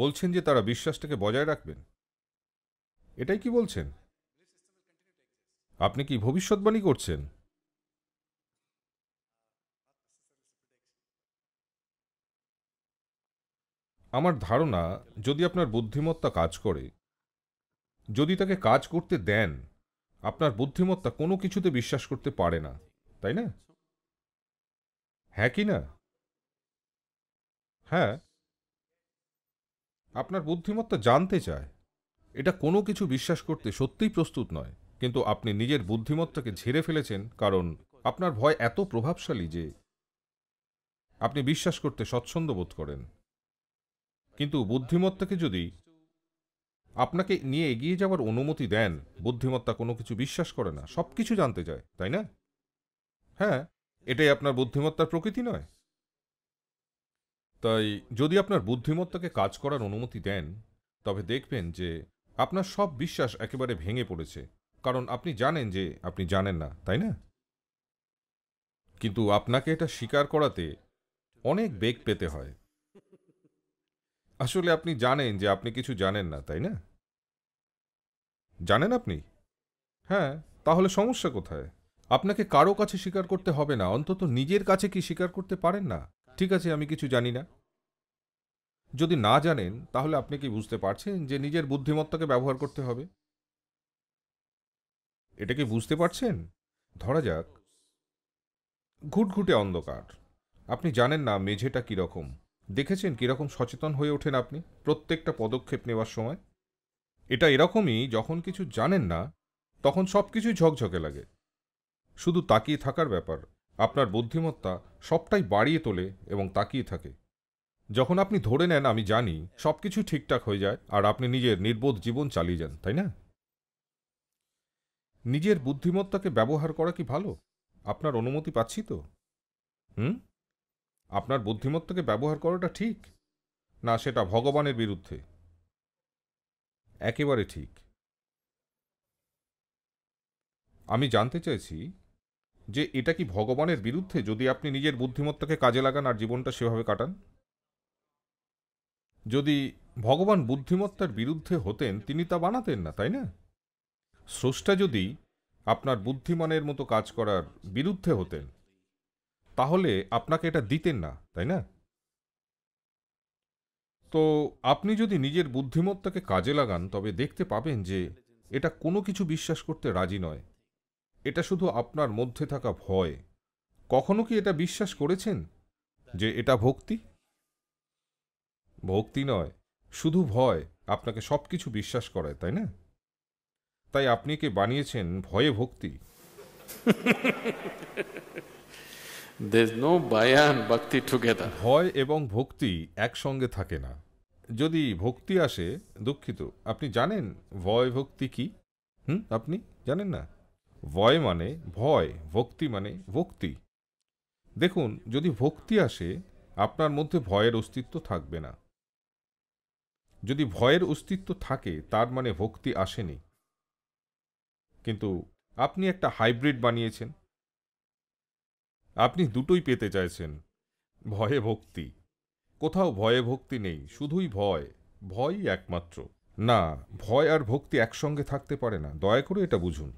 বলছেন যে তারা বিশ্বাসটাকে বজায় রাখবেন এটাই কি বলছেন আপনি কি ভবিষ্যৎবাণী করছেন আমার ধারণা যদি আপনার বুদ্ধিমত্তা কাজ করে যদি তাকে কাজ করতে দেন আপনার বুদ্ধিমত্তা কোনো কিছুতে বিশ্বাস করতে পারে না তাই না হ্যাঁ কি না হ্যাঁ আপনার বুদ্ধিমত্তা জানতে চায় এটা কোনো কিছু বিশ্বাস করতে সত্যিই প্রস্তুত নয় কিন্তু আপনি নিজের বুদ্ধিমত্তাকে ঝেড়ে ফেলেছেন কারণ আপনার ভয় এত প্রভাবশালী যে আপনি বিশ্বাস করতে স্বচ্ছন্দ বোধ করেন কিন্তু বুদ্ধিমত্তাকে যদি আপনাকে নিয়ে এগিয়ে যাওয়ার অনুমতি দেন বুদ্ধিমত্তা কোনো কিছু বিশ্বাস করে না সব কিছু জানতে চায় তাই না হ্যাঁ এটাই আপনার বুদ্ধিমত্তার প্রকৃতি নয় তাই যদি আপনার বুদ্ধিমত্তাকে কাজ করার অনুমতি দেন তবে দেখবেন যে আপনার সব বিশ্বাস একেবারে ভেঙে পড়েছে কারণ আপনি জানেন যে আপনি জানেন না তাই না কিন্তু আপনাকে এটা স্বীকার করাতে অনেক বেগ পেতে হয় আসলে আপনি জানেন যে আপনি কিছু জানেন না তাই না জানেন আপনি হ্যাঁ তাহলে সমস্যা কোথায় আপনাকে কারো কাছে স্বীকার করতে হবে না অন্তত নিজের কাছে কি স্বীকার করতে পারেন না ঠিক আছে আমি কিছু জানি না যদি না জানেন তাহলে আপনি কি বুঝতে পারছেন যে নিজের বুদ্ধিমত্তাকে ব্যবহার করতে হবে এটা কি বুঝতে পারছেন ধরা যাক ঘুটঘুটে অন্ধকার আপনি জানেন না মেঝেটা কীরকম দেখেছেন কীরকম সচেতন হয়ে ওঠেন আপনি প্রত্যেকটা পদক্ষেপ নেওয়ার সময় এটা এরকমই যখন কিছু জানেন না তখন সব কিছুই ঝকঝকে লাগে শুধু তাকিয়ে থাকার ব্যাপার আপনার বুদ্ধিমত্তা সবটাই বাড়িয়ে তোলে এবং তাকিয়ে থাকে যখন আপনি ধরে নেন আমি জানি সব কিছু ঠিকঠাক হয়ে যায় আর আপনি নিজের নির্বোধ জীবন চালিয়ে যান তাই না নিজের বুদ্ধিমত্তাকে ব্যবহার করা কি ভালো আপনার অনুমতি পাচ্ছি তো হুম আপনার বুদ্ধিমত্তাকে ব্যবহার করাটা ঠিক না সেটা ভগবানের বিরুদ্ধে একেবারে ঠিক আমি জানতে চাইছি যে এটা কি ভগবানের বিরুদ্ধে যদি আপনি নিজের বুদ্ধিমত্তাকে কাজে লাগান আর জীবনটা সেভাবে কাটান যদি ভগবান বুদ্ধিমত্তার বিরুদ্ধে হতেন তিনি তা বানাতেন না তাই না স্রষ্টা যদি আপনার বুদ্ধিমানের মতো কাজ করার বিরুদ্ধে হতেন তাহলে আপনাকে এটা দিতেন না তাই না তো আপনি যদি নিজের বুদ্ধিমত্তাকে কাজে লাগান তবে দেখতে পাবেন যে এটা কোনো কিছু বিশ্বাস করতে রাজি নয় এটা শুধু আপনার মধ্যে থাকা ভয় কখনো কি এটা বিশ্বাস করেছেন যে এটা ভক্তি ভক্তি নয় শুধু ভয় আপনাকে সব কিছু বিশ্বাস করায় তাই না তাই আপনি কে বানিয়েছেন ভয়ে ভক্তি ভয় এবং ভক্তি একসঙ্গে থাকে না যদি ভক্তি আসে দুঃখিত আপনি জানেন ভয় ভক্তি কি হুম আপনি জানেন না ভয় মানে ভয় ভক্তি মানে ভক্তি দেখুন যদি ভক্তি আসে আপনার মধ্যে ভয়ের অস্তিত্ব থাকবে না যদি ভয়ের অস্তিত্ব থাকে তার মানে ভক্তি আসেনি কিন্তু আপনি একটা হাইব্রিড বানিয়েছেন আপনি দুটোই পেতে চাইছেন ভয়ে ভক্তি কোথাও ভয়ে ভক্তি নেই শুধুই ভয় ভয়ই একমাত্র না ভয় আর ভক্তি একসঙ্গে থাকতে পারে না দয়া করে এটা বুঝুন